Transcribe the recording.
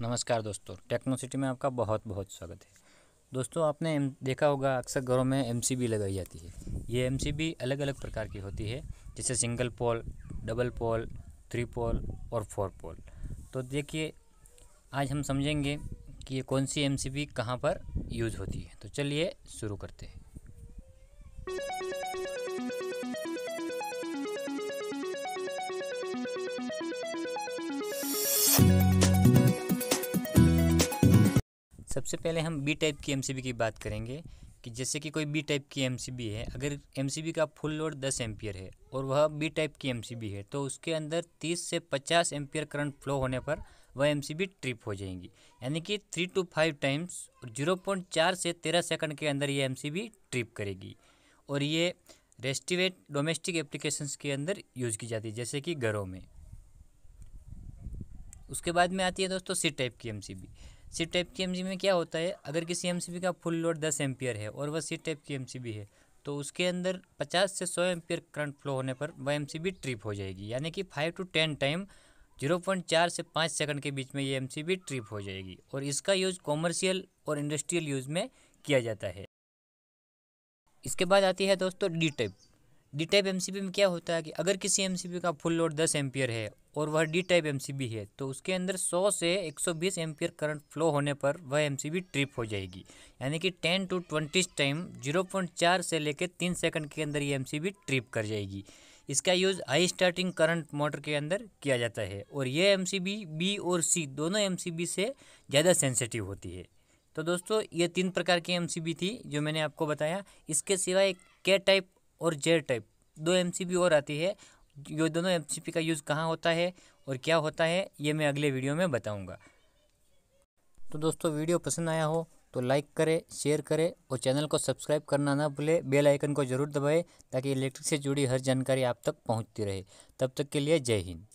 नमस्कार दोस्तों techno city में आपका बहुत बहुत स्वागत है दोस्तों आपने देखा होगा अक्सर घरों में एम लगाई जाती है ये एम अलग अलग प्रकार की होती है जैसे single pole double pole three pole और फोर पोल तो देखिए आज हम समझेंगे कि ये कौन सी एम सी कहाँ पर यूज़ होती है तो चलिए शुरू करते हैं सबसे पहले हम बी टाइप की एमसीबी की बात करेंगे कि जैसे कि कोई बी टाइप की एमसीबी है अगर एमसीबी का फुल लोड दस एम्पियर है और वह बी टाइप की एमसीबी है तो उसके अंदर तीस से पचास एम्पियर करंट फ्लो होने पर वह एम ट्रिप हो जाएंगी यानी कि थ्री टू फाइव टाइम्स और जीरो पॉइंट चार से तेरह सेकंड के अंदर ये एम ट्रिप करेगी और ये रेस्टिवेट डोमेस्टिक एप्लीकेशंस के अंदर यूज़ की जाती है जैसे कि घरों में उसके बाद में आती है दोस्तों सी टाइप की एम सी टाइप की एम में क्या होता है अगर किसी एम का फुल लोड दस एम्पियर है और वह सी टाइप की एम है तो उसके अंदर पचास से सौ एम्पियर करंट फ्लो होने पर वह एम ट्रिप हो जाएगी यानी कि फाइव टू टेन टाइम चार से पाँच सेकंड के बीच में ये एम ट्रिप हो जाएगी और इसका यूज़ कॉमर्शियल और इंडस्ट्रियल यूज़ में किया जाता है इसके बाद आती है दोस्तों D type D type M में क्या होता है कि अगर किसी एम का फुल लोड दस एम्पियर है और वह डी टाइप एम है तो उसके अंदर 100 से 120 एम्पियर करंट फ्लो होने पर वह एम ट्रिप हो जाएगी यानी कि 10 टू 20 टाइम 0.4 से लेकर 3 सेकंड के अंदर ये एम ट्रिप कर जाएगी इसका use high starting current motor के अंदर किया जाता है और यह एम बी और सी दोनों एम से ज़्यादा सेंसिटिव होती है तो दोस्तों ये तीन प्रकार की एम थी जो मैंने आपको बताया इसके सिवाय के टाइप और जेड टाइप दो एम और आती है ये दोनों एम का यूज़ कहाँ होता है और क्या होता है ये मैं अगले वीडियो में बताऊँगा तो दोस्तों वीडियो पसंद आया हो तो लाइक करें शेयर करें और चैनल को सब्सक्राइब करना ना भूले बेल आइकन को ज़रूर दबाएं ताकि इलेक्ट्रिक से जुड़ी हर जानकारी आप तक पहुंचती रहे तब तक के लिए जय हिंद